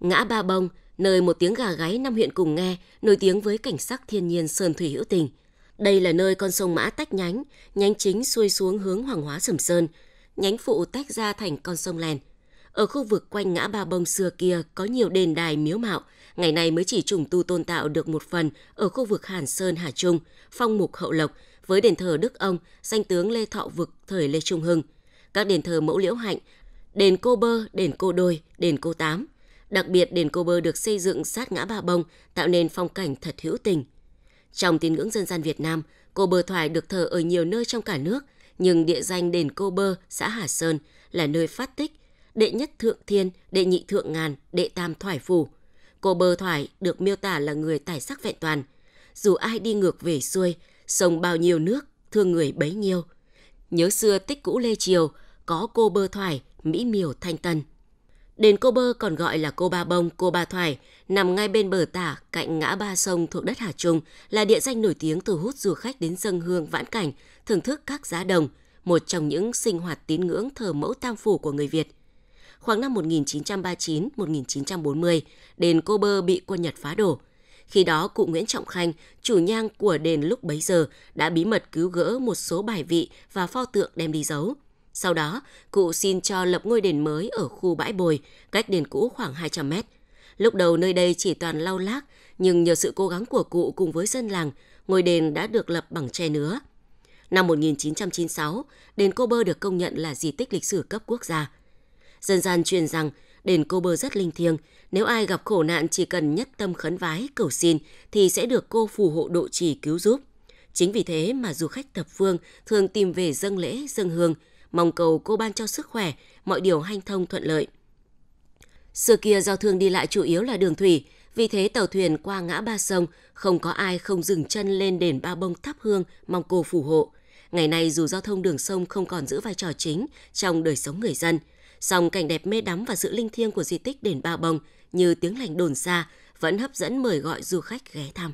Ngã Ba Bông, nơi một tiếng gà gáy năm huyện cùng nghe, nổi tiếng với cảnh sắc thiên nhiên sơn thủy hữu tình. Đây là nơi con sông Mã tách nhánh, nhánh chính xuôi xuống hướng Hoàng Hóa Sầm Sơn, nhánh phụ tách ra thành con sông Lèn. Ở khu vực quanh ngã Ba Bông xưa kia có nhiều đền đài miếu mạo, ngày nay mới chỉ trùng tu tôn tạo được một phần ở khu vực Hàn Sơn Hà Trung, phong mục Hậu Lộc với đền thờ Đức Ông, danh tướng Lê Thọ Vực thời Lê Trung Hưng. Các đền thờ Mẫu Liễu Hạnh, đền Cô Bơ, đền Cô Đôi, đền Cô Tám – Đặc biệt đền Cô Bơ được xây dựng sát ngã Ba Bông, tạo nên phong cảnh thật hữu tình. Trong tín ngưỡng dân gian Việt Nam, Cô Bơ Thoại được thờ ở nhiều nơi trong cả nước, nhưng địa danh đền Cô Bơ, xã Hà Sơn là nơi phát tích đệ nhất thượng thiên, đệ nhị thượng ngàn, đệ tam thoải phủ. Cô Bơ Thoải được miêu tả là người tài sắc vẹn toàn. Dù ai đi ngược về xuôi, sông bao nhiêu nước, thương người bấy nhiêu. Nhớ xưa tích cũ Lê Triều, có cô Bơ Thoải, mỹ miều thanh tân. Đền Cô Bơ còn gọi là Cô Ba Bông, Cô Ba Thoải, nằm ngay bên bờ tả cạnh ngã ba sông thuộc đất Hà Trung, là địa danh nổi tiếng thu hút du khách đến dân hương vãn cảnh, thưởng thức các giá đồng, một trong những sinh hoạt tín ngưỡng thờ mẫu tam phủ của người Việt. Khoảng năm 1939-1940, đền Cô Bơ bị quân Nhật phá đổ. Khi đó, cụ Nguyễn Trọng Khanh, chủ nhang của đền lúc bấy giờ, đã bí mật cứu gỡ một số bài vị và pho tượng đem đi giấu – sau đó, cụ xin cho lập ngôi đền mới ở khu bãi bồi, cách đền cũ khoảng 200 mét. Lúc đầu nơi đây chỉ toàn lau lác, nhưng nhờ sự cố gắng của cụ cùng với dân làng, ngôi đền đã được lập bằng tre nứa. Năm 1996, đền Cô Bơ được công nhận là di tích lịch sử cấp quốc gia. Dân gian truyền rằng đền Cô Bơ rất linh thiêng, nếu ai gặp khổ nạn chỉ cần nhất tâm khấn vái cầu xin thì sẽ được cô phù hộ độ trì cứu giúp. Chính vì thế mà du khách thập phương thường tìm về dâng lễ, dâng hương – mong cầu cô ban cho sức khỏe, mọi điều hanh thông thuận lợi. Xưa kia giao thương đi lại chủ yếu là đường thủy, vì thế tàu thuyền qua ngã ba sông, không có ai không dừng chân lên đền ba bông thắp hương mong cô phù hộ. Ngày nay dù giao thông đường sông không còn giữ vai trò chính trong đời sống người dân, song cảnh đẹp mê đắm và sự linh thiêng của di tích đền ba bông như tiếng lành đồn xa vẫn hấp dẫn mời gọi du khách ghé thăm.